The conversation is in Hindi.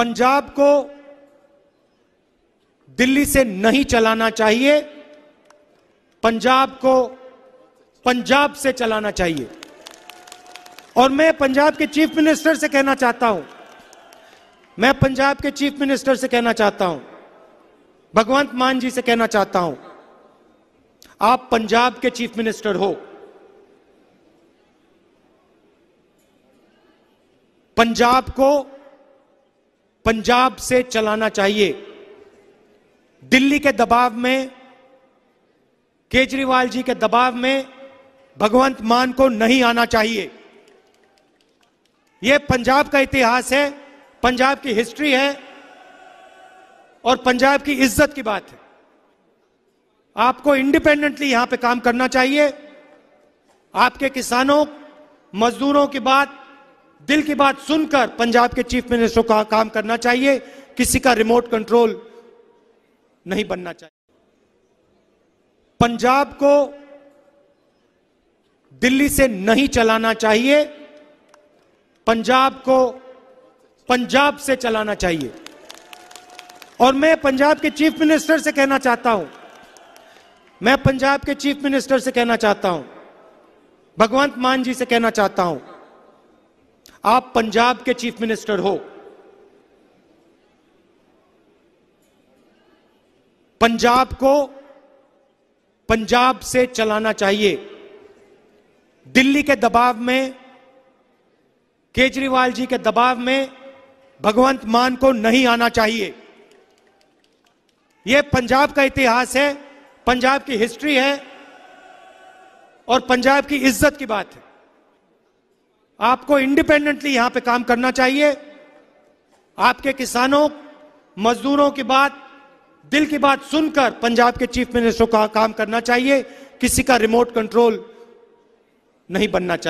पंजाब को दिल्ली से नहीं चलाना चाहिए पंजाब को पंजाब से चलाना चाहिए और मैं पंजाब के चीफ मिनिस्टर से कहना चाहता हूं मैं पंजाब के चीफ मिनिस्टर से कहना चाहता हूं भगवंत मान जी से कहना चाहता हूं आप पंजाब के चीफ मिनिस्टर हो पंजाब को पंजाब से चलाना चाहिए दिल्ली के दबाव में केजरीवाल जी के दबाव में भगवंत मान को नहीं आना चाहिए यह पंजाब का इतिहास है पंजाब की हिस्ट्री है और पंजाब की इज्जत की बात है आपको इंडिपेंडेंटली यहां पे काम करना चाहिए आपके किसानों मजदूरों की बात दिल की बात सुनकर पंजाब के चीफ मिनिस्टर का काम करना चाहिए किसी का रिमोट कंट्रोल नहीं बनना चाहिए पंजाब को दिल्ली से नहीं चलाना चाहिए पंजाब को पंजाब से चलाना चाहिए और मैं पंजाब के चीफ मिनिस्टर से कहना चाहता हूं मैं पंजाब के चीफ मिनिस्टर से कहना चाहता हूं भगवंत मान जी से कहना चाहता हूं आप पंजाब के चीफ मिनिस्टर हो पंजाब को पंजाब से चलाना चाहिए दिल्ली के दबाव में केजरीवाल जी के दबाव में भगवंत मान को नहीं आना चाहिए यह पंजाब का इतिहास है पंजाब की हिस्ट्री है और पंजाब की इज्जत की बात है आपको इंडिपेंडेंटली यहां पे काम करना चाहिए आपके किसानों मजदूरों की बात दिल की बात सुनकर पंजाब के चीफ मिनिस्टर का काम करना चाहिए किसी का रिमोट कंट्रोल नहीं बनना चाहिए